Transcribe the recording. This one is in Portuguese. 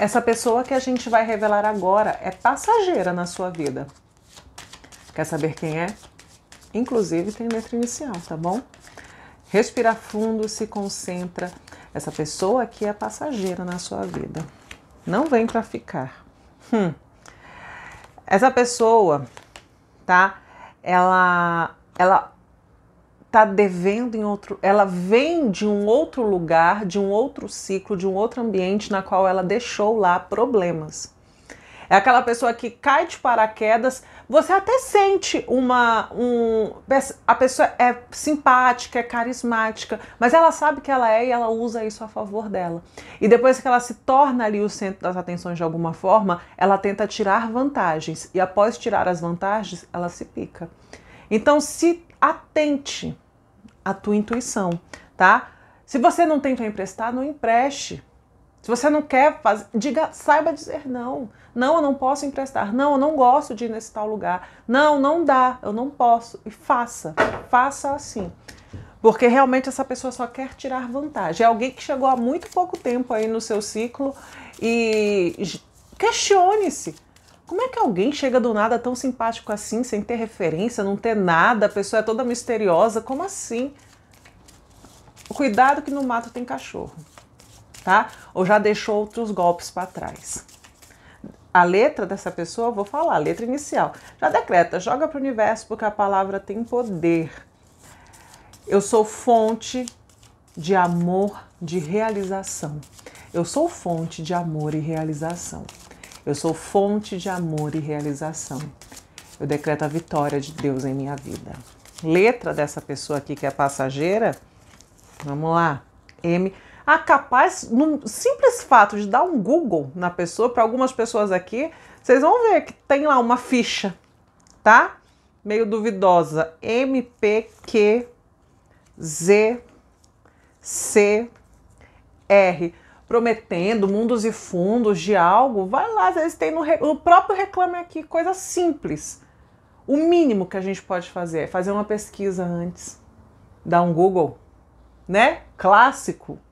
Essa pessoa que a gente vai revelar agora é passageira na sua vida. Quer saber quem é? Inclusive tem letra inicial, tá bom? Respira fundo, se concentra. Essa pessoa aqui é passageira na sua vida. Não vem para ficar. Hum. Essa pessoa, tá? Ela, ela está devendo em outro, ela vem de um outro lugar, de um outro ciclo, de um outro ambiente na qual ela deixou lá problemas. É aquela pessoa que cai de paraquedas, você até sente uma um a pessoa é simpática, é carismática, mas ela sabe que ela é e ela usa isso a favor dela. E depois que ela se torna ali o centro das atenções de alguma forma, ela tenta tirar vantagens e após tirar as vantagens, ela se pica. Então se atente à tua intuição, tá? Se você não tem para emprestar, não empreste. Se você não quer fazer, diga, saiba dizer não. Não, eu não posso emprestar. Não, eu não gosto de ir nesse tal lugar. Não, não dá, eu não posso. E faça, faça assim. Porque realmente essa pessoa só quer tirar vantagem. É alguém que chegou há muito pouco tempo aí no seu ciclo e questione-se. Como é que alguém chega do nada tão simpático assim, sem ter referência, não ter nada, a pessoa é toda misteriosa? Como assim? Cuidado que no mato tem cachorro, tá? Ou já deixou outros golpes para trás. A letra dessa pessoa, vou falar, a letra inicial. Já decreta, joga para o universo porque a palavra tem poder. Eu sou fonte de amor, de realização. Eu sou fonte de amor e realização. Eu sou fonte de amor e realização. Eu decreto a vitória de Deus em minha vida. Letra dessa pessoa aqui que é passageira. Vamos lá. M. A ah, capaz, no simples fato de dar um Google na pessoa, para algumas pessoas aqui, vocês vão ver que tem lá uma ficha, tá? Meio duvidosa. M P Q Z C R prometendo mundos e fundos de algo, vai lá, às vezes tem no, no próprio Reclame Aqui, coisa simples. O mínimo que a gente pode fazer é fazer uma pesquisa antes, dar um Google, né? Clássico.